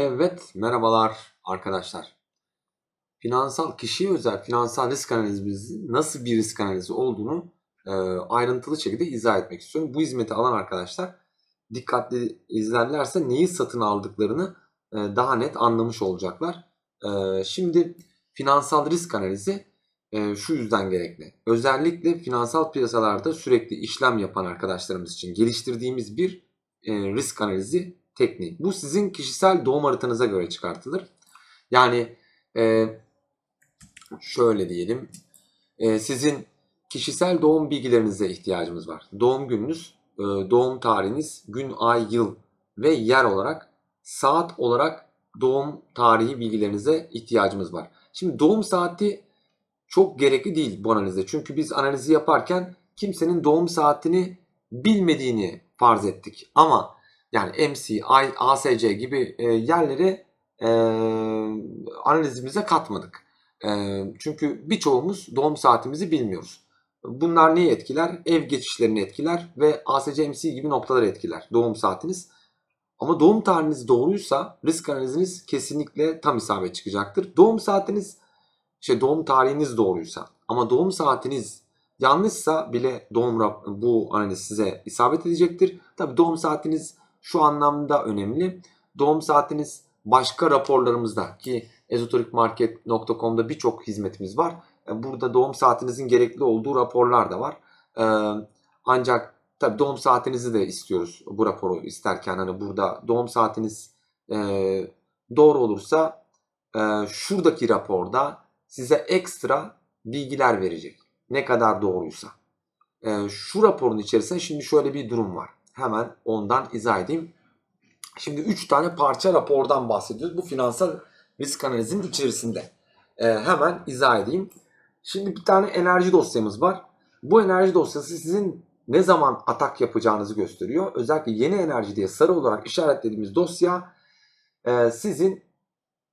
Evet, merhabalar arkadaşlar. Finansal, kişiye özel finansal risk analizimizin nasıl bir risk analizi olduğunu e, ayrıntılı şekilde izah etmek istiyorum. Bu hizmeti alan arkadaşlar dikkatli izlerlerse neyi satın aldıklarını e, daha net anlamış olacaklar. E, şimdi finansal risk analizi e, şu yüzden gerekli. Özellikle finansal piyasalarda sürekli işlem yapan arkadaşlarımız için geliştirdiğimiz bir e, risk analizi tekniği. Bu sizin kişisel doğum haritanıza göre çıkartılır. Yani e, şöyle diyelim. E, sizin kişisel doğum bilgilerinize ihtiyacımız var. Doğum gününüz, e, doğum tarihiniz, gün, ay, yıl ve yer olarak, saat olarak doğum tarihi bilgilerinize ihtiyacımız var. Şimdi doğum saati çok gerekli değil bu analizde. Çünkü biz analizi yaparken kimsenin doğum saatini bilmediğini farz ettik. Ama yani MC, ASC gibi e, yerleri e, analizimize katmadık. E, çünkü birçoğumuz doğum saatimizi bilmiyoruz. Bunlar neyi etkiler? Ev geçişlerini etkiler ve ASC, MC gibi noktaları etkiler doğum saatiniz. Ama doğum tarihiniz doğruysa risk analiziniz kesinlikle tam isabet çıkacaktır. Doğum saatiniz şey doğum tarihiniz doğruysa ama doğum saatiniz yanlışsa bile doğum bu analiz size isabet edecektir. Tabi doğum saatiniz şu anlamda önemli. Doğum saatiniz başka raporlarımızda ki ezoterikmarket.com'da birçok hizmetimiz var. E, burada doğum saatinizin gerekli olduğu raporlar da var. E, ancak tabi doğum saatinizi de istiyoruz bu raporu isterken. Hani burada doğum saatiniz e, doğru olursa şuradaki raporda size ekstra bilgiler verecek. Ne kadar doğruysa. Şu raporun içerisinde şimdi şöyle bir durum var hemen ondan izah edeyim. Şimdi 3 tane parça rapordan bahsediyoruz. Bu finansal risk analizinin içerisinde. Ee, hemen izah edeyim. Şimdi bir tane enerji dosyamız var. Bu enerji dosyası sizin ne zaman atak yapacağınızı gösteriyor. Özellikle yeni enerji diye sarı olarak işaretlediğimiz dosya e, sizin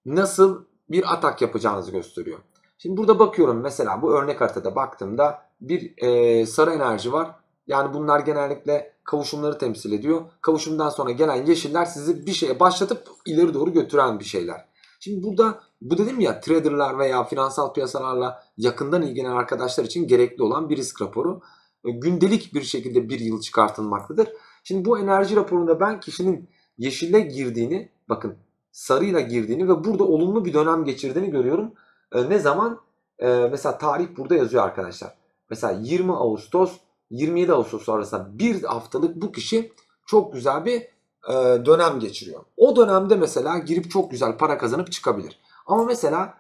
nasıl bir atak yapacağınızı gösteriyor. Şimdi burada bakıyorum mesela bu örnek haritada baktığımda bir e, sarı enerji var. Yani bunlar genellikle kavuşumları temsil ediyor. Kavuşumdan sonra gelen yeşiller sizi bir şeye başlatıp ileri doğru götüren bir şeyler. Şimdi burada bu dedim ya traderlar veya finansal piyasalarla yakından ilgilenen arkadaşlar için gerekli olan bir risk raporu. E, gündelik bir şekilde bir yıl çıkartılmaktadır. Şimdi bu enerji raporunda ben kişinin yeşile girdiğini bakın sarıyla girdiğini ve burada olumlu bir dönem geçirdiğini görüyorum. E, ne zaman? E, mesela tarih burada yazıyor arkadaşlar. Mesela 20 Ağustos 27 Ağustos arasında bir haftalık bu kişi çok güzel bir e, dönem geçiriyor. O dönemde mesela girip çok güzel para kazanıp çıkabilir. Ama mesela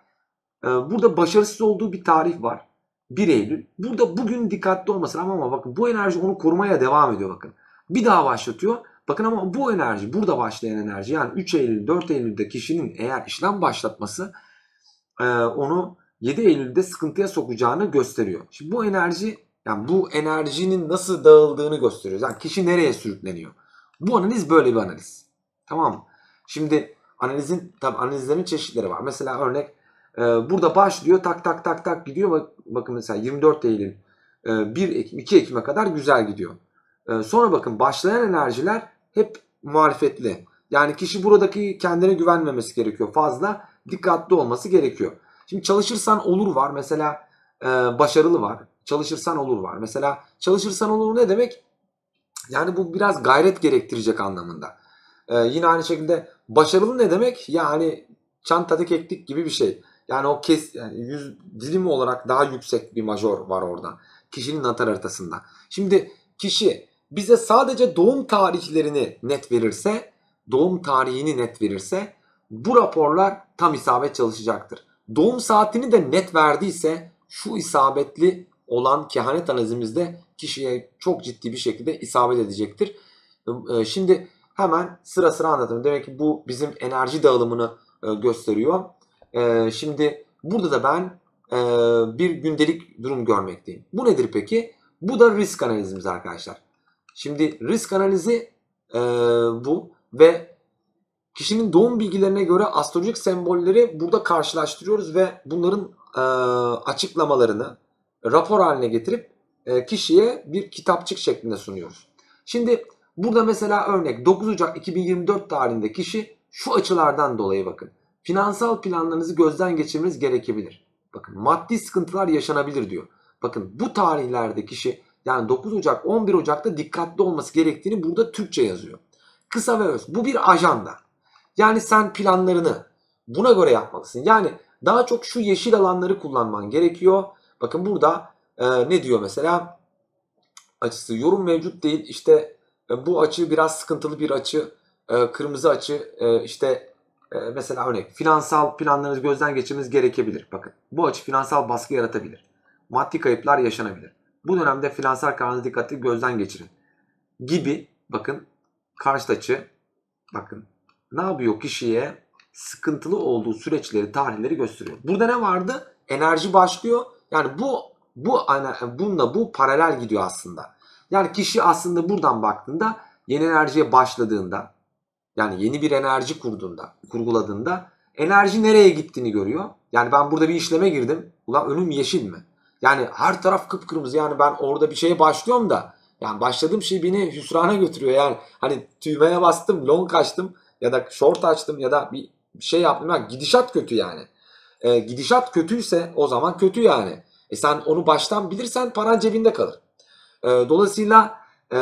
e, burada başarısız olduğu bir tarih var. 1 Eylül. Burada bugün dikkatli olmasın ama, ama bakın bu enerji onu korumaya devam ediyor bakın. Bir daha başlatıyor. Bakın ama bu enerji burada başlayan enerji yani 3 Eylül 4 Eylül'de kişinin eğer işlem başlatması e, onu 7 Eylül'de sıkıntıya sokacağını gösteriyor. Şimdi bu enerji yani bu enerjinin nasıl dağıldığını gösteriyor. Yani kişi nereye sürükleniyor? Bu analiz böyle bir analiz. Tamam mı? Şimdi analizin tabi analizlerin çeşitleri var. Mesela örnek e, burada başlıyor tak tak tak tak gidiyor. Bak, bakın mesela 24 Eylül e, 1 Ekim 2 Ekim'e kadar güzel gidiyor. E, sonra bakın başlayan enerjiler hep muhalefetli. Yani kişi buradaki kendine güvenmemesi gerekiyor. Fazla dikkatli olması gerekiyor. Şimdi çalışırsan olur var. Mesela e, başarılı var çalışırsan olur var. Mesela çalışırsan olur ne demek? Yani bu biraz gayret gerektirecek anlamında. Ee, yine aynı şekilde başarılı ne demek? Yani çantada keklik gibi bir şey. Yani o kes yani yüz dilimi olarak daha yüksek bir major var orada. Kişinin natal haritasında. Şimdi kişi bize sadece doğum tarihlerini net verirse, doğum tarihini net verirse bu raporlar tam isabet çalışacaktır. Doğum saatini de net verdiyse şu isabetli olan kehanet analizimizde kişiye çok ciddi bir şekilde isabet edecektir. Ee, şimdi hemen sıra sıra anlatalım. Demek ki bu bizim enerji dağılımını e, gösteriyor. Ee, şimdi burada da ben e, bir gündelik durum görmekteyim. Bu nedir peki? Bu da risk analizimiz arkadaşlar. Şimdi risk analizi e, bu ve kişinin doğum bilgilerine göre astrolojik sembolleri burada karşılaştırıyoruz ve bunların açıklamalarını rapor haline getirip e, kişiye bir kitapçık şeklinde sunuyoruz. Şimdi burada mesela örnek 9 Ocak 2024 tarihinde kişi şu açılardan dolayı bakın. Finansal planlarınızı gözden geçirmeniz gerekebilir. Bakın maddi sıkıntılar yaşanabilir diyor. Bakın bu tarihlerde kişi yani 9 Ocak 11 Ocak'ta dikkatli olması gerektiğini burada Türkçe yazıyor. Kısa ve öz. Bu bir ajanda. Yani sen planlarını buna göre yapmalısın. Yani daha çok şu yeşil alanları kullanman gerekiyor. Bakın burada e, ne diyor mesela? Açısı yorum mevcut değil. işte e, bu açı biraz sıkıntılı bir açı. E, kırmızı açı e, işte e, mesela örnek finansal planlarımız gözden geçirmemiz gerekebilir. Bakın bu açı finansal baskı yaratabilir. Maddi kayıplar yaşanabilir. Bu dönemde finansal kararınızı dikkatli gözden geçirin. Gibi bakın karşı açı bakın ne yapıyor kişiye sıkıntılı olduğu süreçleri, tarihleri gösteriyor. Burada ne vardı? Enerji başlıyor yani bu bu bununla bu paralel gidiyor aslında. Yani kişi aslında buradan baktığında yeni enerjiye başladığında yani yeni bir enerji kurduğunda, kurguladığında enerji nereye gittiğini görüyor. Yani ben burada bir işleme girdim. Ulan önüm yeşil mi? Yani her taraf kıpkırmızı. Yani ben orada bir şeye başlıyorum da yani başladığım şey beni hüsrana götürüyor. Yani hani tüymeye bastım, long açtım ya da short açtım ya da bir şey yaptım. Yani gidişat kötü yani e, gidişat kötüyse o zaman kötü yani. E sen onu baştan bilirsen paran cebinde kalır. E, dolayısıyla e,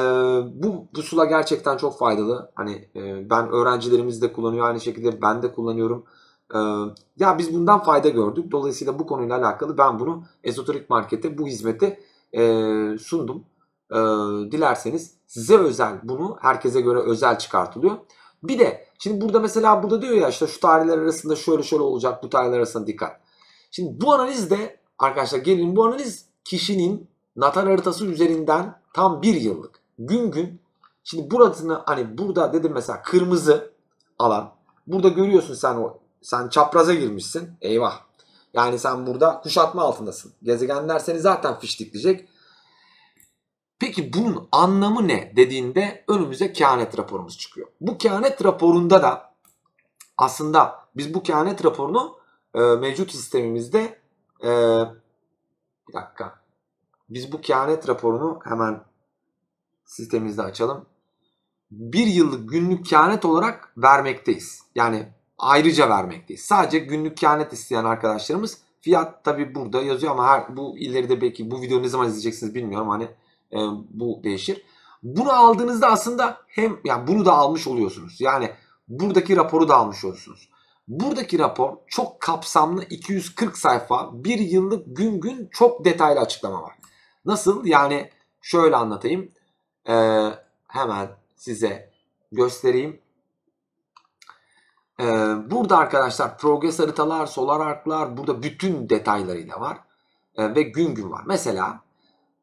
bu pusula gerçekten çok faydalı. Hani e, ben öğrencilerimiz de kullanıyor aynı şekilde ben de kullanıyorum. E, ya biz bundan fayda gördük. Dolayısıyla bu konuyla alakalı ben bunu ezoterik markete bu hizmeti e, sundum. E, dilerseniz size özel bunu herkese göre özel çıkartılıyor. Bir de şimdi burada mesela burada diyor ya işte şu tarihler arasında şöyle şöyle olacak bu tarihler arasında dikkat. Şimdi bu analiz de arkadaşlar gelin bu analiz kişinin natal haritası üzerinden tam bir yıllık gün gün şimdi burasını hani burada dedim mesela kırmızı alan burada görüyorsun sen o sen çapraza girmişsin eyvah yani sen burada kuşatma altındasın. gezegen derseniz zaten fiştikleyecek. Peki bunun anlamı ne dediğinde önümüze kehanet raporumuz çıkıyor. Bu kehanet raporunda da aslında biz bu kehanet raporunu e, mevcut sistemimizde e, bir dakika biz bu kehanet raporunu hemen sistemimizde açalım. Bir yıllık günlük kehanet olarak vermekteyiz. Yani ayrıca vermekteyiz. Sadece günlük kehanet isteyen arkadaşlarımız fiyat tabi burada yazıyor ama her, bu ileride belki bu videoyu ne zaman izleyeceksiniz bilmiyorum. Hani e, bu değişir. Bunu aldığınızda aslında hem yani bunu da almış oluyorsunuz. Yani buradaki raporu da almış oluyorsunuz. Buradaki rapor çok kapsamlı 240 sayfa bir yıllık gün gün çok detaylı açıklama var. Nasıl? Yani şöyle anlatayım. Ee, hemen size göstereyim. Ee, burada arkadaşlar progres haritalar, solar arklar burada bütün detaylarıyla var. Ee, ve gün gün var. Mesela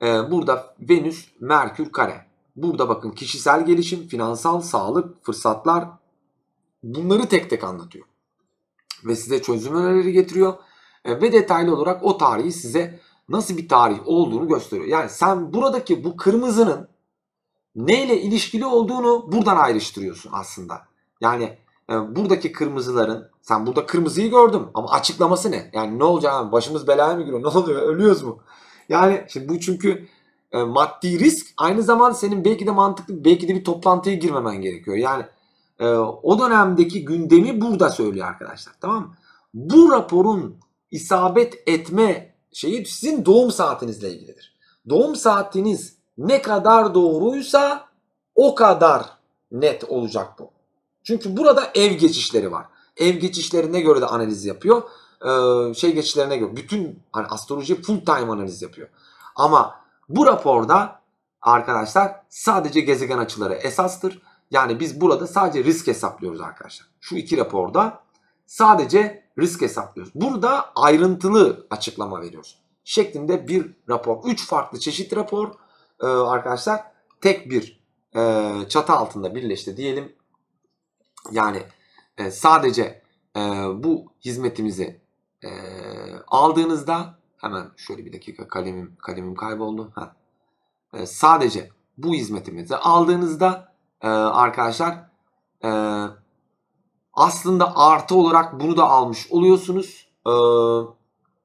ee, burada Venüs, Merkür kare. Burada bakın kişisel gelişim, finansal sağlık, fırsatlar bunları tek tek anlatıyor. Ve size çözüm önerileri getiriyor. Ee, ve detaylı olarak o tarihi size nasıl bir tarih olduğunu gösteriyor. Yani sen buradaki bu kırmızının neyle ilişkili olduğunu buradan ayrıştırıyorsun aslında. Yani e, buradaki kırmızıların sen burada kırmızıyı gördüm ama açıklaması ne? Yani ne olacak? Başımız belaya mı giriyor? Ne oluyor? Ölüyoruz mu? Yani şimdi bu çünkü e, maddi risk aynı zamanda senin belki de mantıklı belki de bir toplantıya girmemen gerekiyor. Yani e, o dönemdeki gündemi burada söylüyor arkadaşlar tamam mı? Bu raporun isabet etme şeyi sizin doğum saatinizle ilgilidir. Doğum saatiniz ne kadar doğruysa o kadar net olacak bu. Çünkü burada ev geçişleri var. Ev geçişlerine göre de analiz yapıyor. E, şey geçişlerine göre bütün hani astroloji full time analiz yapıyor. Ama bu raporda arkadaşlar sadece gezegen açıları esastır. Yani biz burada sadece risk hesaplıyoruz arkadaşlar. Şu iki raporda sadece risk hesaplıyoruz. Burada ayrıntılı açıklama veriyoruz. Şeklinde bir rapor. Üç farklı çeşit rapor e, arkadaşlar tek bir e, çatı altında birleşti diyelim. Yani sadece bu hizmetimizi e, aldığınızda hemen şöyle bir dakika kalemim kalemim kayboldu. Ha. E, sadece bu hizmetimizi aldığınızda e, arkadaşlar e, aslında artı olarak bunu da almış oluyorsunuz. E,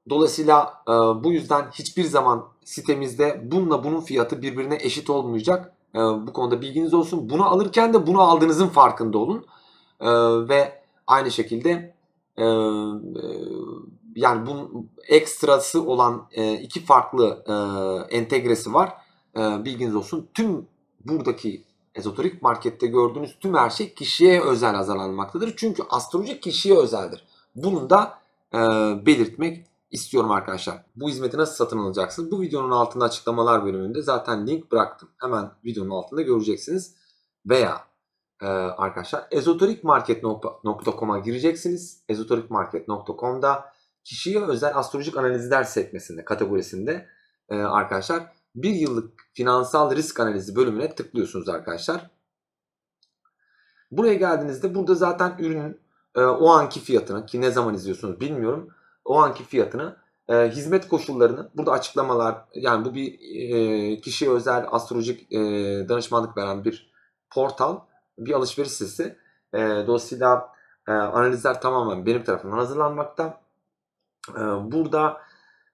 dolayısıyla e, bu yüzden hiçbir zaman sitemizde bununla bunun fiyatı birbirine eşit olmayacak. E, bu konuda bilginiz olsun. Bunu alırken de bunu aldığınızın farkında olun. E, ve aynı şekilde ee, e, yani bu ekstrası olan e, iki farklı e, entegresi var. E, bilginiz olsun. Tüm buradaki ezoterik markette gördüğünüz tüm her şey kişiye özel hazırlanmaktadır. Çünkü astroloji kişiye özeldir. Bunu da e, belirtmek istiyorum arkadaşlar. Bu hizmeti nasıl satın alacaksınız? Bu videonun altında açıklamalar bölümünde zaten link bıraktım. Hemen videonun altında göreceksiniz. Veya ee, arkadaşlar ezoterikmarket.com'a gireceksiniz. Ezoterikmarket.com'da kişiye özel astrolojik analizler sekmesinde, kategorisinde e, arkadaşlar bir yıllık finansal risk analizi bölümüne tıklıyorsunuz arkadaşlar. Buraya geldiğinizde burada zaten ürünün e, o anki fiyatını ki ne zaman izliyorsunuz bilmiyorum. O anki fiyatını, e, hizmet koşullarını burada açıklamalar yani bu bir e, kişiye özel astrolojik e, danışmanlık veren bir portal bir alışveriş sitesi. E, dolayısıyla e, analizler tamamen benim tarafından hazırlanmakta. E, burada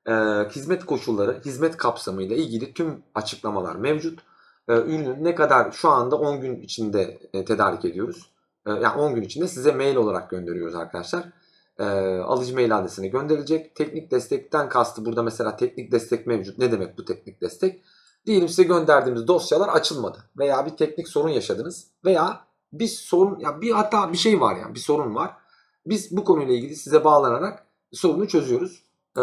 e, hizmet koşulları, hizmet kapsamıyla ilgili tüm açıklamalar mevcut. E, ee, ürünü ne kadar şu anda 10 gün içinde e, tedarik ediyoruz. E, yani 10 gün içinde size mail olarak gönderiyoruz arkadaşlar. E, alıcı mail adresine gönderilecek. Teknik destekten kastı burada mesela teknik destek mevcut. Ne demek bu teknik destek? Diyelim size gönderdiğimiz dosyalar açılmadı veya bir teknik sorun yaşadınız veya bir sorun ya bir hata bir şey var yani bir sorun var. Biz bu konuyla ilgili size bağlanarak sorunu çözüyoruz. Ee,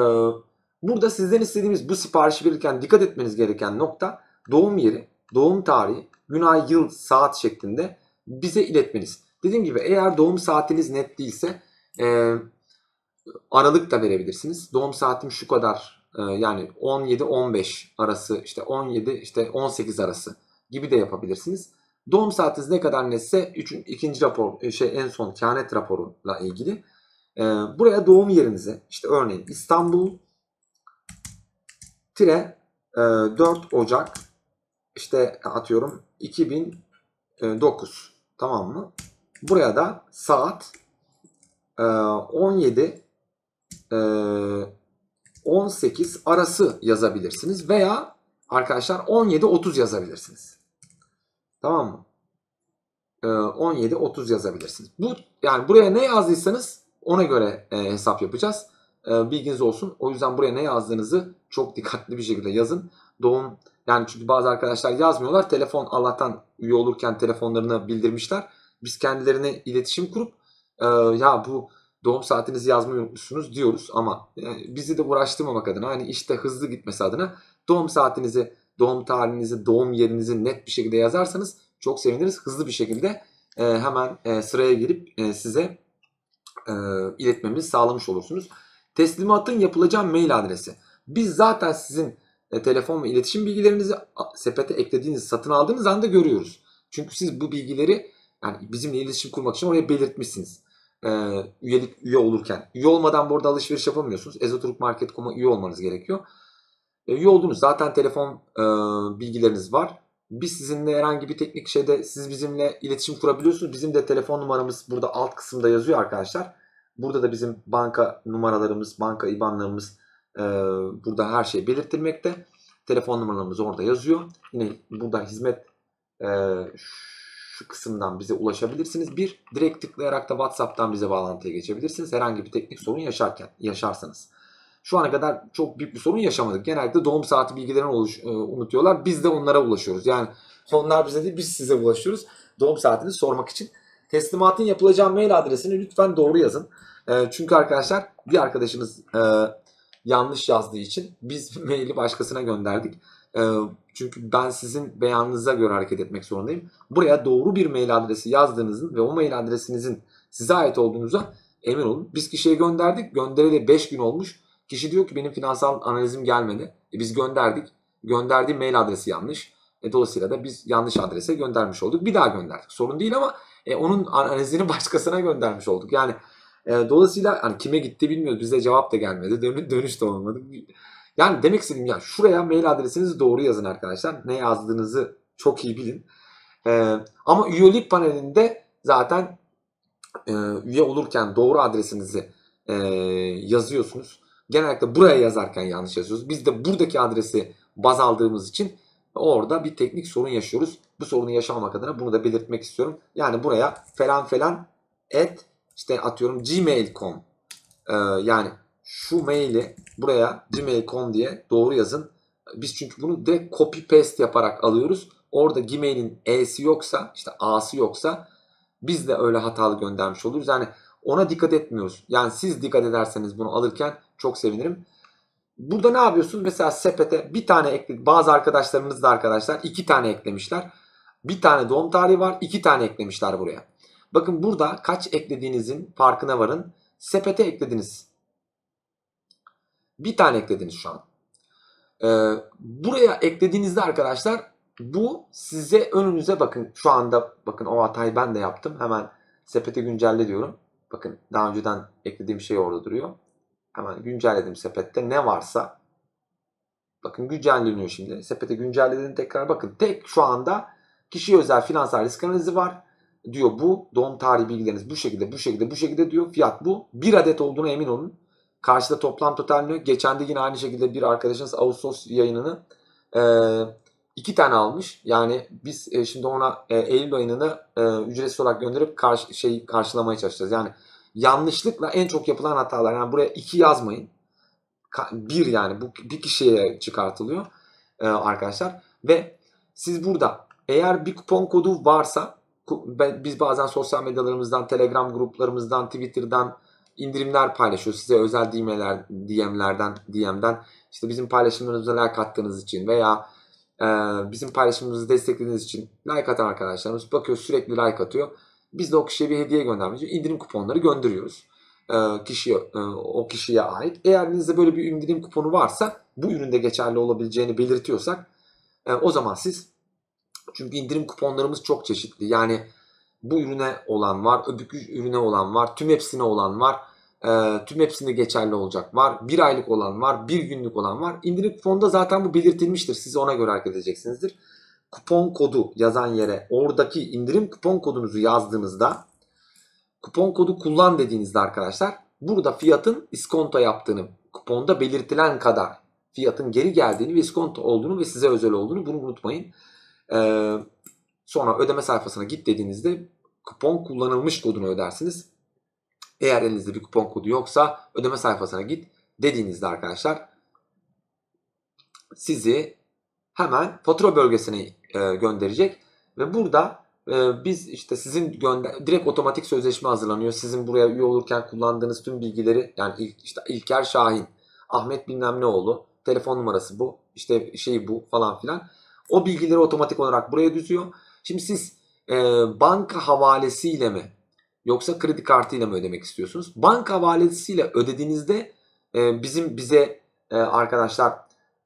burada sizden istediğimiz bu siparişi verirken dikkat etmeniz gereken nokta doğum yeri, doğum tarihi, gün ay yıl saat şeklinde bize iletmeniz. Dediğim gibi eğer doğum saatiniz net değilse e, aralık da verebilirsiniz. Doğum saatim şu kadar ee, yani 17-15 arası işte 17 işte 18 arası gibi de yapabilirsiniz. Doğum saatiniz ne kadar neyse, ikinci rapor e, şey en son kehanet raporuyla ilgili ee, buraya doğum yerinize işte örneğin İstanbul tire 4 e, Ocak işte atıyorum 2009 tamam mı? Buraya da saat 17 e, 18 arası yazabilirsiniz veya arkadaşlar 17-30 yazabilirsiniz. Tamam mı? 17-30 ee, yazabilirsiniz. Bu yani buraya ne yazdıysanız ona göre e, hesap yapacağız. E, bilginiz olsun. O yüzden buraya ne yazdığınızı çok dikkatli bir şekilde yazın. Doğum yani çünkü bazı arkadaşlar yazmıyorlar. Telefon Allah'tan üye olurken telefonlarını bildirmişler. Biz kendilerine iletişim kurup e, ya bu doğum saatinizi yazmayı unutmuşsunuz diyoruz ama e, bizi de uğraştırmamak adına hani işte hızlı gitmesi adına doğum saatinizi, doğum tarihinizi, doğum yerinizi net bir şekilde yazarsanız çok seviniriz. Hızlı bir şekilde e, hemen e, sıraya girip size e, iletmemizi sağlamış olursunuz. Teslimatın yapılacağı mail adresi. Biz zaten sizin telefon ve iletişim bilgilerinizi sepete eklediğiniz, satın aldığınız anda görüyoruz. Çünkü siz bu bilgileri yani bizimle iletişim kurmak için oraya belirtmişsiniz e, üyelik üye olurken. Üye olmadan burada alışveriş yapamıyorsunuz. Ezoterik üye olmanız gerekiyor. E, üye oldunuz. Zaten telefon e, bilgileriniz var. Biz sizinle herhangi bir teknik şeyde siz bizimle iletişim kurabiliyorsunuz. Bizim de telefon numaramız burada alt kısımda yazıyor arkadaşlar. Burada da bizim banka numaralarımız, banka IBAN'larımız e, burada her şey belirtilmekte. Telefon numaralarımız orada yazıyor. Yine burada hizmet e, şu kısımdan bize ulaşabilirsiniz. Bir, direkt tıklayarak da WhatsApp'tan bize bağlantıya geçebilirsiniz. Herhangi bir teknik sorun yaşarken, yaşarsanız. Şu ana kadar çok büyük bir sorun yaşamadık. genelde doğum saati bilgilerini oluş, e, unutuyorlar. Biz de onlara ulaşıyoruz. Yani onlar bize değil biz size ulaşıyoruz. Doğum saatini sormak için. Teslimatın yapılacağı mail adresini lütfen doğru yazın. E, çünkü arkadaşlar bir arkadaşımız e, yanlış yazdığı için biz maili başkasına gönderdik. Ee, çünkü ben sizin beyanınıza göre hareket etmek zorundayım. Buraya doğru bir mail adresi yazdığınızın ve o mail adresinizin size ait olduğunuza emin olun. Biz kişiye gönderdik. Göndereli 5 gün olmuş. Kişi diyor ki benim finansal analizim gelmedi. E biz gönderdik. Gönderdiğim mail adresi yanlış. E dolayısıyla da biz yanlış adrese göndermiş olduk. Bir daha gönderdik. Sorun değil ama e, onun analizini başkasına göndermiş olduk. Yani e, dolayısıyla hani kime gitti bilmiyoruz. Bize cevap da gelmedi. Dön dönüş de olmadı. Yani demek istediğim ya şuraya mail adresinizi doğru yazın arkadaşlar. Ne yazdığınızı çok iyi bilin. Ee, ama üyelik panelinde zaten e, üye olurken doğru adresinizi e, yazıyorsunuz. Genellikle buraya yazarken yanlış yazıyoruz. Biz de buradaki adresi baz aldığımız için orada bir teknik sorun yaşıyoruz. Bu sorunu yaşamamak adına bunu da belirtmek istiyorum. Yani buraya falan falan et işte atıyorum gmail.com e, yani şu maili buraya gmail.com diye doğru yazın. Biz çünkü bunu direkt copy paste yaparak alıyoruz. Orada Gmail'in E'si yoksa işte A'sı yoksa biz de öyle hatalı göndermiş oluruz. Yani ona dikkat etmiyoruz. Yani siz dikkat ederseniz bunu alırken çok sevinirim. Burada ne yapıyorsunuz? Mesela sepete bir tane ekledik. Bazı arkadaşlarımız da arkadaşlar iki tane eklemişler. Bir tane doğum tarihi var. iki tane eklemişler buraya. Bakın burada kaç eklediğinizin farkına varın. Sepete eklediniz. Bir tane eklediniz şu an. Ee, buraya eklediğinizde arkadaşlar bu size önünüze bakın. Şu anda bakın o hatayı ben de yaptım. Hemen sepete güncelle diyorum. Bakın daha önceden eklediğim şey orada duruyor. Hemen güncelledim sepette ne varsa. Bakın güncelleniyor şimdi. Sepete güncelledim tekrar bakın. Tek şu anda kişi özel finansal risk analizi var. Diyor bu doğum tarihi bilgileriniz bu şekilde bu şekilde bu şekilde diyor. Fiyat bu. Bir adet olduğuna emin olun. Karşıda toplam total diyor. Geçen de yine aynı şekilde bir arkadaşımız Ağustos yayınını e, iki tane almış. Yani biz e, şimdi ona e, Eylül ayınını e, ücretsiz olarak gönderip karşı, şey karşılamaya çalışacağız. Yani yanlışlıkla en çok yapılan hatalar. Yani buraya iki yazmayın. Ka- bir yani bu bir kişiye çıkartılıyor e, arkadaşlar. Ve siz burada eğer bir kupon kodu varsa biz bazen sosyal medyalarımızdan, Telegram gruplarımızdan, Twitter'dan indirimler paylaşıyor. Size özel DM'ler, DM'lerden, DM'den işte bizim paylaşımlarımıza like attığınız için veya e, bizim paylaşımımızı desteklediğiniz için like atan arkadaşlarımız bakıyor sürekli like atıyor. Biz de o kişiye bir hediye göndermek için indirim kuponları gönderiyoruz. E, kişiye, e, o kişiye ait. Eğer elinizde böyle bir indirim kuponu varsa bu üründe geçerli olabileceğini belirtiyorsak e, o zaman siz çünkü indirim kuponlarımız çok çeşitli. Yani bu ürüne olan var, öbür ürüne olan var, tüm hepsine olan var e, tüm hepsinde geçerli olacak var. Bir aylık olan var, bir günlük olan var. İndirim kuponda zaten bu belirtilmiştir. Siz ona göre hareket edeceksinizdir. Kupon kodu yazan yere oradaki indirim kupon kodunuzu yazdığınızda kupon kodu kullan dediğinizde arkadaşlar burada fiyatın iskonto yaptığını kuponda belirtilen kadar fiyatın geri geldiğini ve iskonto olduğunu ve size özel olduğunu bunu unutmayın. Ee, sonra ödeme sayfasına git dediğinizde kupon kullanılmış kodunu ödersiniz. Eğer elinizde bir kupon kodu yoksa ödeme sayfasına git dediğinizde arkadaşlar sizi hemen fatura bölgesine e, gönderecek ve burada e, biz işte sizin gönder direkt otomatik sözleşme hazırlanıyor. Sizin buraya üye olurken kullandığınız tüm bilgileri yani ilk, işte İlker Şahin, Ahmet bilmem Neoğlu telefon numarası bu, işte şey bu falan filan. O bilgileri otomatik olarak buraya düzüyor. Şimdi siz e, banka havalesiyle mi yoksa kredi kartıyla mı ödemek istiyorsunuz? Banka havalesiyle ödediğinizde e, bizim bize e, arkadaşlar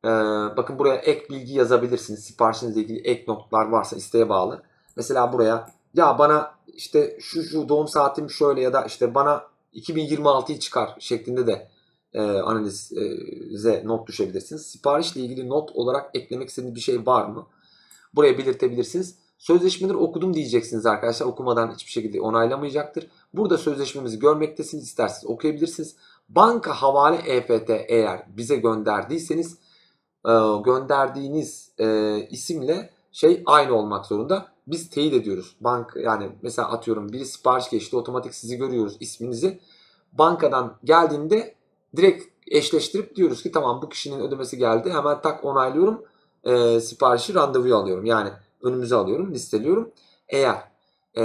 e, bakın buraya ek bilgi yazabilirsiniz. Siparişinizle ilgili ek notlar varsa isteğe bağlı. Mesela buraya ya bana işte şu şu doğum saatim şöyle ya da işte bana 2026'yı çıkar şeklinde de e, analize e, not düşebilirsiniz. Siparişle ilgili not olarak eklemek istediğiniz bir şey var mı? Buraya belirtebilirsiniz. Sözleşmeleri okudum diyeceksiniz arkadaşlar. Okumadan hiçbir şekilde onaylamayacaktır. Burada sözleşmemizi görmektesiniz. İsterseniz okuyabilirsiniz. Banka havale EFT eğer bize gönderdiyseniz e, gönderdiğiniz e, isimle şey aynı olmak zorunda. Biz teyit ediyoruz. Bank yani mesela atıyorum biri sipariş geçti otomatik sizi görüyoruz isminizi. Bankadan geldiğinde direkt eşleştirip diyoruz ki tamam bu kişinin ödemesi geldi. Hemen tak onaylıyorum. E, siparişi randevuya alıyorum. Yani önümüze alıyorum, listeliyorum. Eğer e,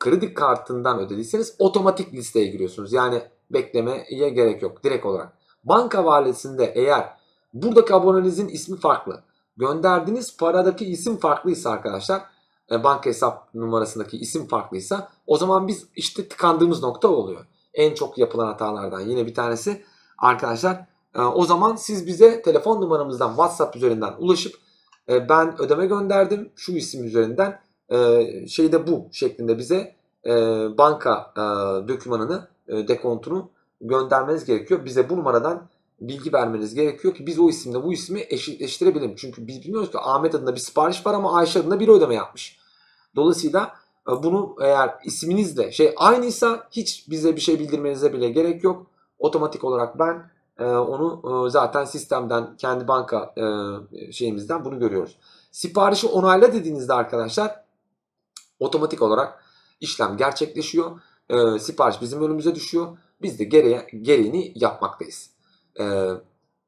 kredi kartından ödediyseniz otomatik listeye giriyorsunuz. Yani beklemeye gerek yok direkt olarak. Banka valisinde eğer buradaki abonenizin ismi farklı. Gönderdiğiniz paradaki isim farklıysa arkadaşlar e, banka hesap numarasındaki isim farklıysa o zaman biz işte tıkandığımız nokta oluyor. En çok yapılan hatalardan yine bir tanesi arkadaşlar e, o zaman siz bize telefon numaramızdan WhatsApp üzerinden ulaşıp e, ben ödeme gönderdim şu isim üzerinden e, şeyde bu şeklinde bize e, banka e, dokümanını dekontunu göndermeniz gerekiyor. Bize bu numaradan bilgi vermeniz gerekiyor ki biz o isimle bu ismi eşitleştirebilelim. Çünkü biz bilmiyoruz ki Ahmet adında bir sipariş var ama Ayşe adında bir ödeme yapmış. Dolayısıyla bunu eğer isminizle şey aynıysa hiç bize bir şey bildirmenize bile gerek yok. Otomatik olarak ben ee, onu e, zaten sistemden kendi banka e, şeyimizden bunu görüyoruz. Siparişi onayla dediğinizde arkadaşlar otomatik olarak işlem gerçekleşiyor. Ee, sipariş bizim önümüze düşüyor. Biz de gereğe, gereğini yapmaktayız. Ee,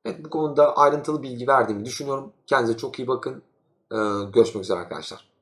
evet bu konuda ayrıntılı bilgi verdiğimi düşünüyorum. Kendinize çok iyi bakın. Görüşmek üzere arkadaşlar.